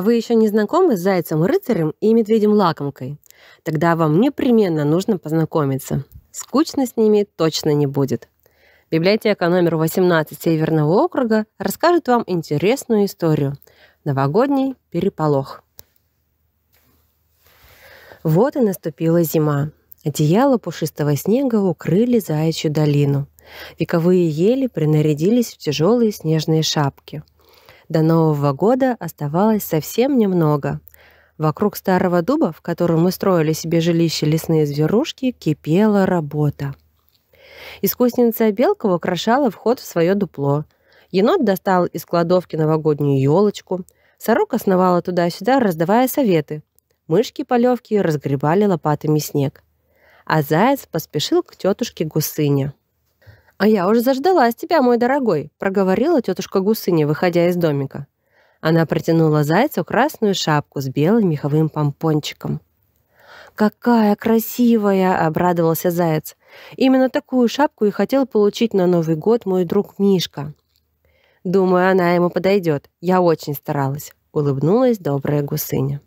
Вы еще не знакомы с зайцем-рыцарем и медведем-лакомкой? Тогда вам непременно нужно познакомиться. Скучно с ними точно не будет. Библиотека номер 18 Северного округа расскажет вам интересную историю. Новогодний переполох. Вот и наступила зима. Одеяло пушистого снега укрыли заячью долину. Вековые ели принарядились в тяжелые снежные шапки – до Нового года оставалось совсем немного. Вокруг старого дуба, в котором мы строили себе жилище лесные зверушки, кипела работа. Искусница белка украшала вход в свое дупло. Енот достал из кладовки новогоднюю елочку. Сорок основала туда-сюда, раздавая советы. Мышки-полевки разгребали лопатами снег. А заяц поспешил к тетушке Гусыне. «А я уже заждалась тебя, мой дорогой», — проговорила тетушка Гусыня, выходя из домика. Она протянула зайцу красную шапку с белым меховым помпончиком. «Какая красивая!» — обрадовался заяц. «Именно такую шапку и хотел получить на Новый год мой друг Мишка». «Думаю, она ему подойдет. Я очень старалась», — улыбнулась добрая гусыня.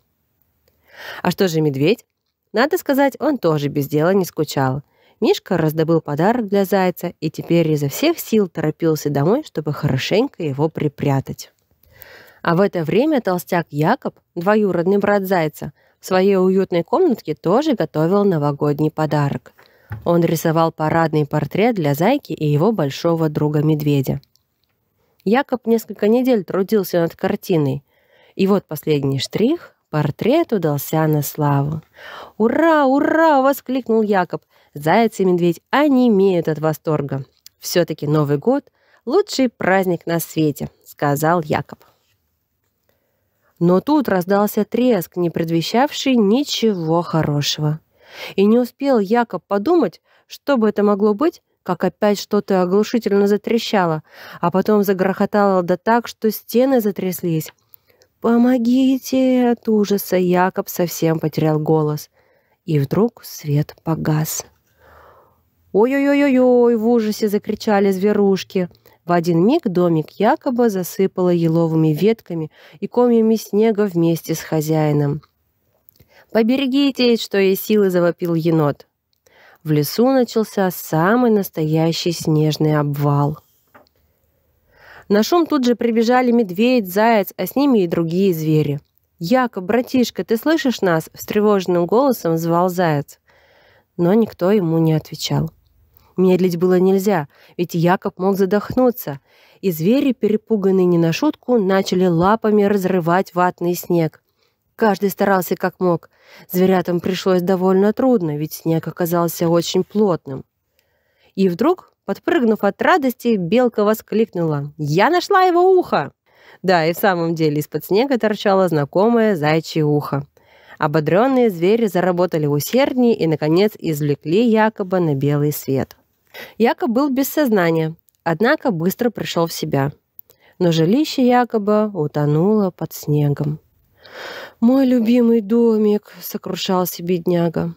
А что же медведь? Надо сказать, он тоже без дела не скучал. Мишка раздобыл подарок для зайца и теперь изо всех сил торопился домой, чтобы хорошенько его припрятать. А в это время толстяк Якоб, двоюродный брат зайца, в своей уютной комнатке тоже готовил новогодний подарок. Он рисовал парадный портрет для зайки и его большого друга-медведя. Якоб несколько недель трудился над картиной. И вот последний штрих Портрет удался на славу. «Ура, ура!» — воскликнул Якоб. Заяц и медведь онемеют от восторга. «Все-таки Новый год — лучший праздник на свете», — сказал Якоб. Но тут раздался треск, не предвещавший ничего хорошего. И не успел Якоб подумать, что бы это могло быть, как опять что-то оглушительно затрещало, а потом загрохотало да так, что стены затряслись, «Помогите!» От ужаса Якоб совсем потерял голос. И вдруг свет погас. «Ой-ой-ой-ой!» в ужасе закричали зверушки. В один миг домик якобы засыпало еловыми ветками и комьями снега вместе с хозяином. «Поберегитесь, что есть силы!» — завопил енот. В лесу начался самый настоящий снежный обвал. На шум тут же прибежали медведь, заяц, а с ними и другие звери. Якоб, братишка, ты слышишь нас?» – встревоженным голосом звал заяц. Но никто ему не отвечал. Медлить было нельзя, ведь Якоб мог задохнуться. И звери, перепуганные не на шутку, начали лапами разрывать ватный снег. Каждый старался как мог. Зверятам пришлось довольно трудно, ведь снег оказался очень плотным. И вдруг Подпрыгнув от радости, белка воскликнула. «Я нашла его ухо!» Да, и в самом деле из-под снега торчало знакомое зайчье ухо. Ободренные звери заработали усерднее и, наконец, извлекли Якоба на белый свет. Якоб был без сознания, однако быстро пришел в себя. Но жилище Якоба утонуло под снегом. «Мой любимый домик!» — сокрушался бедняга.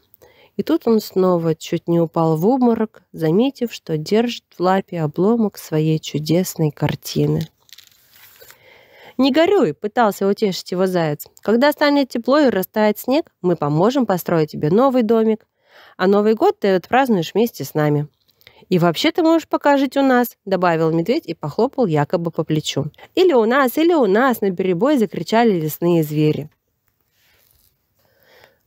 И тут он снова чуть не упал в обморок, заметив, что держит в лапе обломок своей чудесной картины. «Не горюй!» – пытался утешить его заяц. «Когда станет тепло и растает снег, мы поможем построить тебе новый домик. А Новый год ты отпразднуешь вместе с нами». «И вообще ты можешь пока жить у нас», – добавил медведь и похлопал якобы по плечу. «Или у нас, или у нас!» – на перебой закричали лесные звери.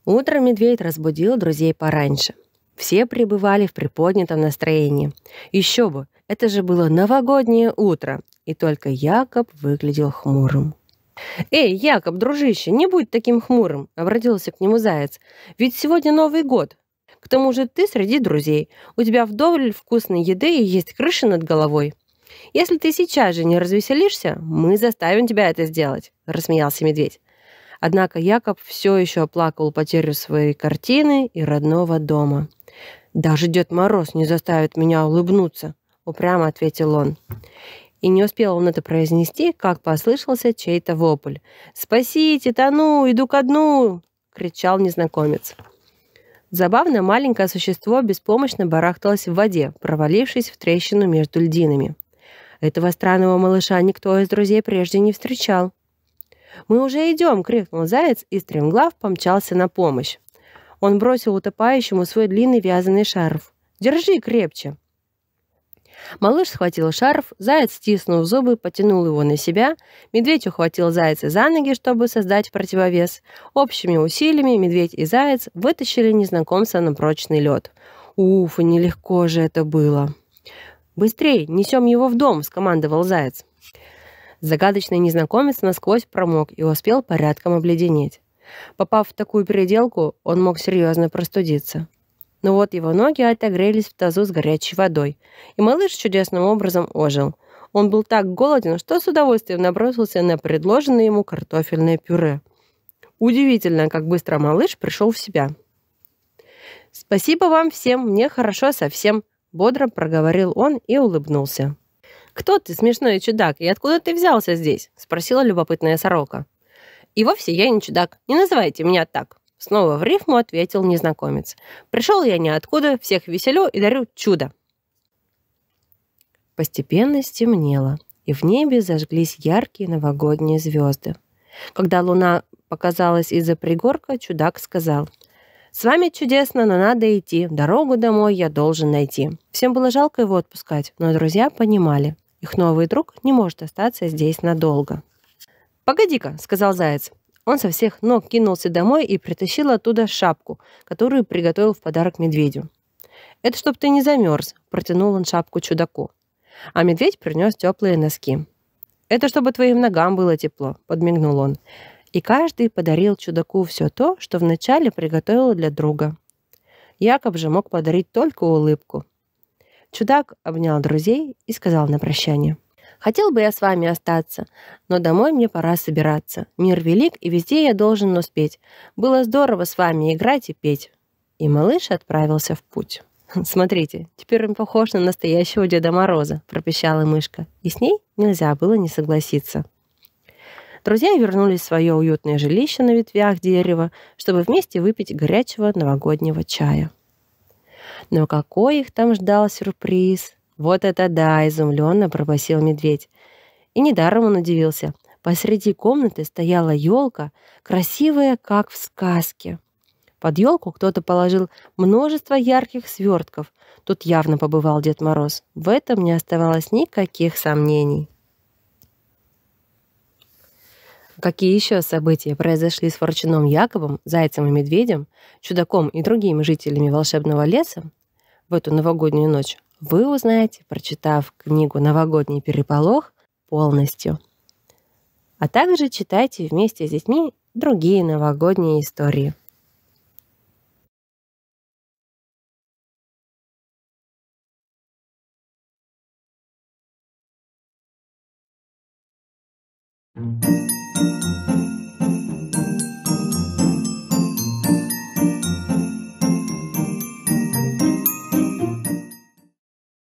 Утром медведь разбудил друзей пораньше. Все пребывали в приподнятом настроении. Еще бы, это же было новогоднее утро, и только Якоб выглядел хмурым. «Эй, Якоб, дружище, не будь таким хмурым!» — обратился к нему заяц. «Ведь сегодня Новый год. К тому же ты среди друзей. У тебя вдоволь вкусной еды и есть крыша над головой. Если ты сейчас же не развеселишься, мы заставим тебя это сделать», — рассмеялся медведь. Однако Якоб все еще оплакивал потерю своей картины и родного дома. «Даже Дед Мороз не заставит меня улыбнуться», — упрямо ответил он. И не успел он это произнести, как послышался чей-то вопль. «Спасите, тону, иду ко дну!» — кричал незнакомец. Забавно маленькое существо беспомощно барахталось в воде, провалившись в трещину между льдинами. Этого странного малыша никто из друзей прежде не встречал. «Мы уже идем!» — крикнул заяц и стремглав помчался на помощь. Он бросил утопающему свой длинный вязаный шарф. «Держи крепче!» Малыш схватил шарф, заяц, стиснул зубы, потянул его на себя, медведь ухватил зайца за ноги, чтобы создать противовес. Общими усилиями медведь и заяц вытащили незнакомца на прочный лед. Уф, нелегко же это было. «Быстрей, несем его в дом!» — скомандовал заяц. Загадочный незнакомец насквозь промок и успел порядком обледенеть. Попав в такую переделку, он мог серьезно простудиться. Но вот его ноги отогрелись в тазу с горячей водой, и малыш чудесным образом ожил. Он был так голоден, что с удовольствием набросился на предложенное ему картофельное пюре. Удивительно, как быстро малыш пришел в себя. «Спасибо вам всем, мне хорошо совсем», — бодро проговорил он и улыбнулся. «Кто ты, смешной чудак, и откуда ты взялся здесь?» — спросила любопытная сорока. «И вовсе я не чудак. Не называйте меня так». Снова в рифму ответил незнакомец. «Пришел я ниоткуда, всех веселю и дарю чудо». Постепенно стемнело, и в небе зажглись яркие новогодние звезды. Когда луна показалась из-за пригорка, чудак сказал — с вами чудесно, но надо идти. Дорогу домой я должен найти. Всем было жалко его отпускать, но друзья понимали. Их новый друг не может остаться здесь надолго. «Погоди-ка», — сказал Заяц. Он со всех ног кинулся домой и притащил оттуда шапку, которую приготовил в подарок медведю. «Это чтоб ты не замерз», — протянул он шапку чудаку. А медведь принес теплые носки. «Это чтобы твоим ногам было тепло», — подмигнул он и каждый подарил чудаку все то, что вначале приготовил для друга. Якоб же мог подарить только улыбку. Чудак обнял друзей и сказал на прощание. «Хотел бы я с вами остаться, но домой мне пора собираться. Мир велик, и везде я должен успеть. Было здорово с вами играть и петь». И малыш отправился в путь. «Смотрите, теперь он похож на настоящего Деда Мороза», – пропищала мышка. И с ней нельзя было не согласиться друзья вернулись в свое уютное жилище на ветвях дерева, чтобы вместе выпить горячего новогоднего чая. Но какой их там ждал сюрприз! Вот это да, изумленно пробасил медведь. И недаром он удивился. Посреди комнаты стояла елка, красивая, как в сказке. Под елку кто-то положил множество ярких свертков. Тут явно побывал Дед Мороз. В этом не оставалось никаких сомнений. Какие еще события произошли с Ворчуном Яковом, Зайцем и Медведем, Чудаком и другими жителями волшебного леса в эту новогоднюю ночь, вы узнаете, прочитав книгу «Новогодний переполох» полностью. А также читайте вместе с детьми другие новогодние истории. thank you